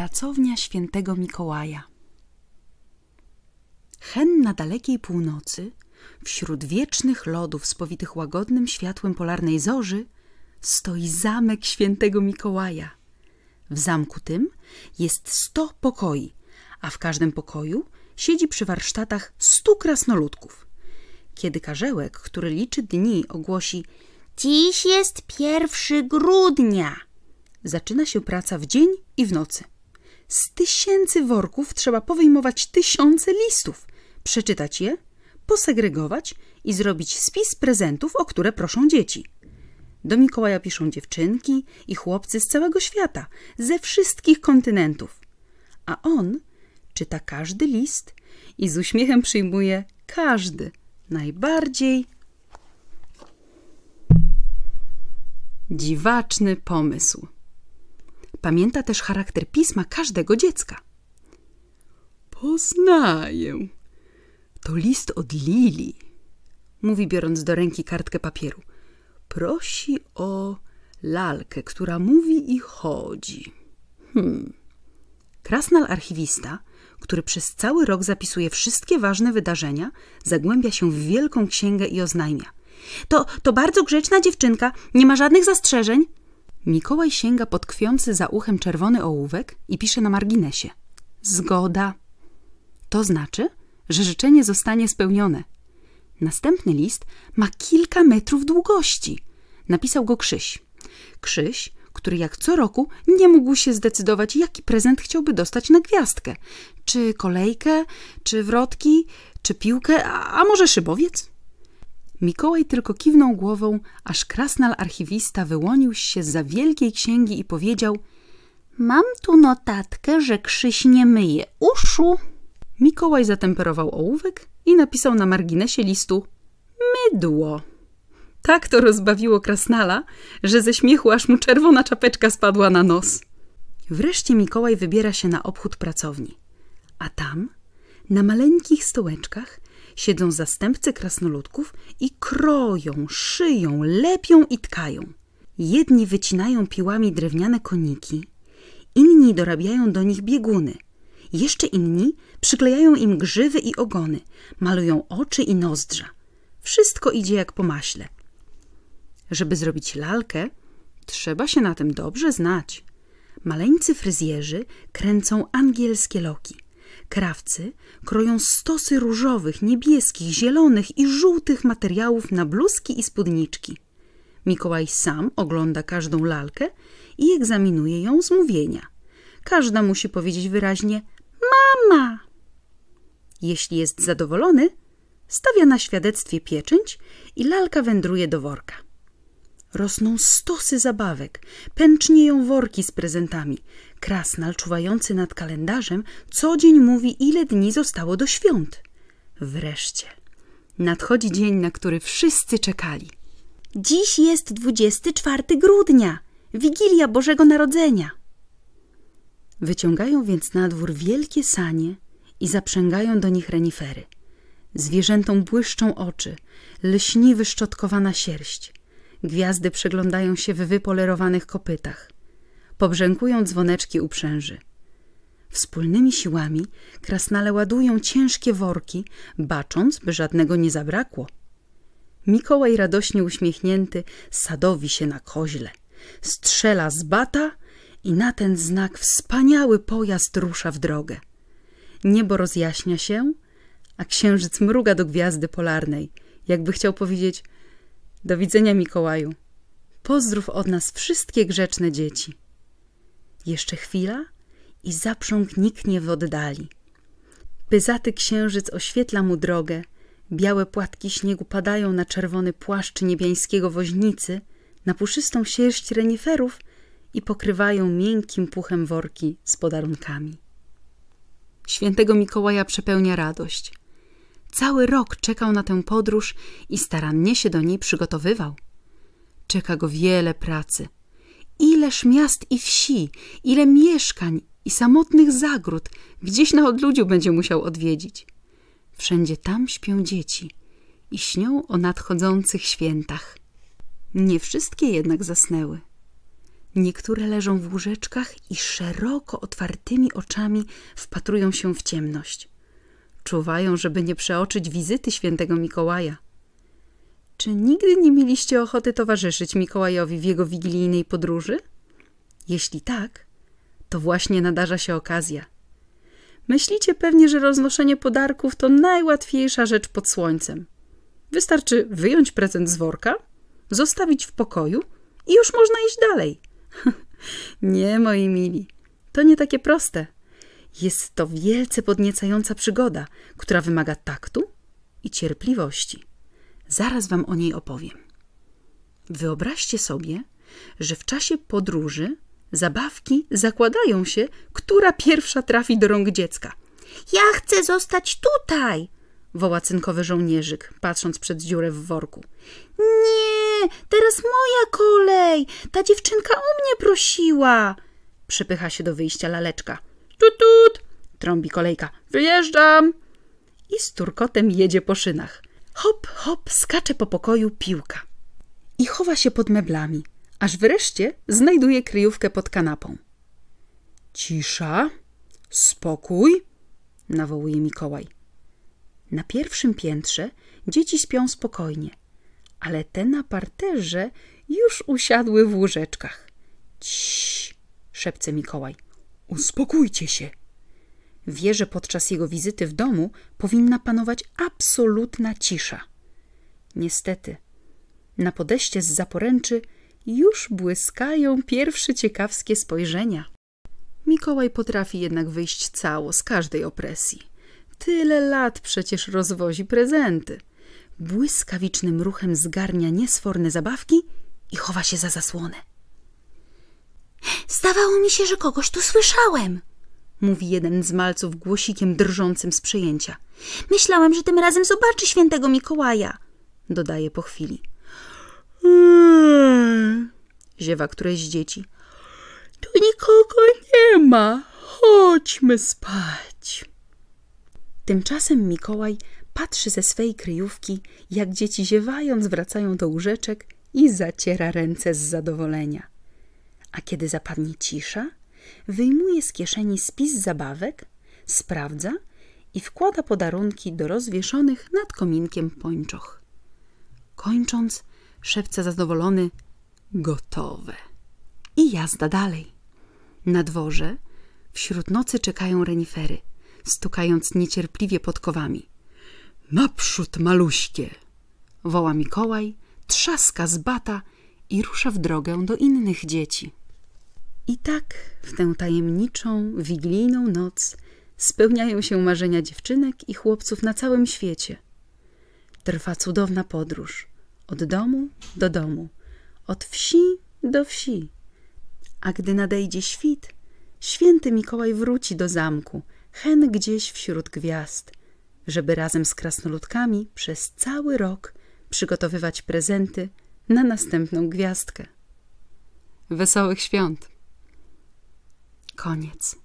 Pracownia świętego Mikołaja Hen na dalekiej północy, wśród wiecznych lodów spowitych łagodnym światłem polarnej zorzy, stoi zamek świętego Mikołaja. W zamku tym jest sto pokoi, a w każdym pokoju siedzi przy warsztatach stu krasnoludków. Kiedy karzełek, który liczy dni, ogłosi Dziś jest pierwszy grudnia – zaczyna się praca w dzień i w nocy. Z tysięcy worków trzeba powyjmować tysiące listów, przeczytać je, posegregować i zrobić spis prezentów, o które proszą dzieci. Do Mikołaja piszą dziewczynki i chłopcy z całego świata, ze wszystkich kontynentów. A on czyta każdy list i z uśmiechem przyjmuje każdy, najbardziej dziwaczny pomysł. Pamięta też charakter pisma każdego dziecka. Poznaję. To list od Lili, mówi biorąc do ręki kartkę papieru. Prosi o lalkę, która mówi i chodzi. Hmm. Krasnal archiwista, który przez cały rok zapisuje wszystkie ważne wydarzenia, zagłębia się w wielką księgę i oznajmia. To, to bardzo grzeczna dziewczynka, nie ma żadnych zastrzeżeń. Mikołaj sięga pod kwiący za uchem czerwony ołówek i pisze na marginesie. Zgoda. To znaczy, że życzenie zostanie spełnione. Następny list ma kilka metrów długości. Napisał go Krzyś. Krzyś, który jak co roku nie mógł się zdecydować, jaki prezent chciałby dostać na gwiazdkę. Czy kolejkę, czy wrotki, czy piłkę, a może szybowiec? Mikołaj tylko kiwnął głową, aż krasnal archiwista wyłonił się za wielkiej księgi i powiedział Mam tu notatkę, że Krzyś nie myje uszu. Mikołaj zatemperował ołówek i napisał na marginesie listu mydło. Tak to rozbawiło krasnala, że ze śmiechu aż mu czerwona czapeczka spadła na nos. Wreszcie Mikołaj wybiera się na obchód pracowni, a tam, na maleńkich stołeczkach, siedzą zastępcy krasnoludków i kroją, szyją, lepią i tkają. Jedni wycinają piłami drewniane koniki, inni dorabiają do nich bieguny, jeszcze inni przyklejają im grzywy i ogony, malują oczy i nozdrza. Wszystko idzie jak po maśle. Żeby zrobić lalkę, trzeba się na tym dobrze znać. Maleńcy fryzjerzy kręcą angielskie loki – Krawcy kroją stosy różowych, niebieskich, zielonych i żółtych materiałów na bluzki i spódniczki. Mikołaj sam ogląda każdą lalkę i egzaminuje ją z mówienia. Każda musi powiedzieć wyraźnie mama. Jeśli jest zadowolony, stawia na świadectwie pieczęć i lalka wędruje do worka. Rosną stosy zabawek, pęcznieją worki z prezentami. Krasnal, czuwający nad kalendarzem, co dzień mówi, ile dni zostało do świąt. Wreszcie. Nadchodzi dzień, na który wszyscy czekali. Dziś jest 24 grudnia, Wigilia Bożego Narodzenia. Wyciągają więc na dwór wielkie sanie i zaprzęgają do nich renifery. Zwierzętom błyszczą oczy, lśni wyszczotkowana sierść. Gwiazdy przeglądają się w wypolerowanych kopytach pobrzękują dzwoneczki uprzęży. Wspólnymi siłami krasnale ładują ciężkie worki, bacząc, by żadnego nie zabrakło. Mikołaj radośnie uśmiechnięty sadowi się na koźle, strzela z bata i na ten znak wspaniały pojazd rusza w drogę. Niebo rozjaśnia się, a księżyc mruga do gwiazdy polarnej, jakby chciał powiedzieć – do widzenia Mikołaju. Pozdrów od nas wszystkie grzeczne dzieci. Jeszcze chwila i zaprząg niknie w oddali. Pyzaty księżyc oświetla mu drogę, białe płatki śniegu padają na czerwony płaszcz niebiańskiego woźnicy, na puszystą sierść reniferów i pokrywają miękkim puchem worki z podarunkami. Świętego Mikołaja przepełnia radość. Cały rok czekał na tę podróż i starannie się do niej przygotowywał. Czeka go wiele pracy – Ileż miast i wsi, ile mieszkań i samotnych zagród gdzieś na odludziu będzie musiał odwiedzić. Wszędzie tam śpią dzieci i śnią o nadchodzących świętach. Nie wszystkie jednak zasnęły. Niektóre leżą w łóżeczkach i szeroko otwartymi oczami wpatrują się w ciemność. Czuwają, żeby nie przeoczyć wizyty świętego Mikołaja – czy nigdy nie mieliście ochoty towarzyszyć Mikołajowi w jego wigilijnej podróży? Jeśli tak, to właśnie nadarza się okazja. Myślicie pewnie, że roznoszenie podarków to najłatwiejsza rzecz pod słońcem. Wystarczy wyjąć prezent z worka, zostawić w pokoju i już można iść dalej. nie, moi mili, to nie takie proste. Jest to wielce podniecająca przygoda, która wymaga taktu i cierpliwości. Zaraz wam o niej opowiem. Wyobraźcie sobie, że w czasie podróży zabawki zakładają się, która pierwsza trafi do rąk dziecka. Ja chcę zostać tutaj! woła cynkowy żołnierzyk, patrząc przed dziurę w worku. Nie, teraz moja kolej! Ta dziewczynka o mnie prosiła! Przypycha się do wyjścia laleczka. Tut, tut! trąbi kolejka. Wyjeżdżam! I z turkotem jedzie po szynach. Hop, hop, skacze po pokoju piłka. I chowa się pod meblami, aż wreszcie znajduje kryjówkę pod kanapą. Cisza, spokój, nawołuje Mikołaj. Na pierwszym piętrze dzieci śpią spokojnie, ale te na parterze już usiadły w łóżeczkach. Ciii, szepce Mikołaj. Uspokójcie się wie, że podczas jego wizyty w domu powinna panować absolutna cisza. Niestety, na podejście z zaporęczy już błyskają pierwsze ciekawskie spojrzenia. Mikołaj potrafi jednak wyjść cało z każdej opresji. Tyle lat przecież rozwozi prezenty. Błyskawicznym ruchem zgarnia niesforne zabawki i chowa się za zasłonę. Zdawało mi się, że kogoś tu słyszałem mówi jeden z malców głosikiem drżącym z przejęcia. Myślałem, że tym razem zobaczy świętego Mikołaja, dodaje po chwili. Mm, ziewa któreś z dzieci. Tu nikogo nie ma. Chodźmy spać. Tymczasem Mikołaj patrzy ze swej kryjówki, jak dzieci ziewając wracają do łóżeczek i zaciera ręce z zadowolenia. A kiedy zapadnie cisza, Wyjmuje z kieszeni spis zabawek, sprawdza i wkłada podarunki do rozwieszonych nad kominkiem pończoch. Kończąc, szepce zadowolony: Gotowe. I jazda dalej. Na dworze wśród nocy czekają renifery, stukając niecierpliwie podkowami. Naprzód, maluśkie! woła Mikołaj, trzaska z bata i rusza w drogę do innych dzieci. I tak w tę tajemniczą, wigilijną noc spełniają się marzenia dziewczynek i chłopców na całym świecie. Trwa cudowna podróż. Od domu do domu. Od wsi do wsi. A gdy nadejdzie świt, święty Mikołaj wróci do zamku, hen gdzieś wśród gwiazd, żeby razem z krasnoludkami przez cały rok przygotowywać prezenty na następną gwiazdkę. Wesołych świąt! Koniec.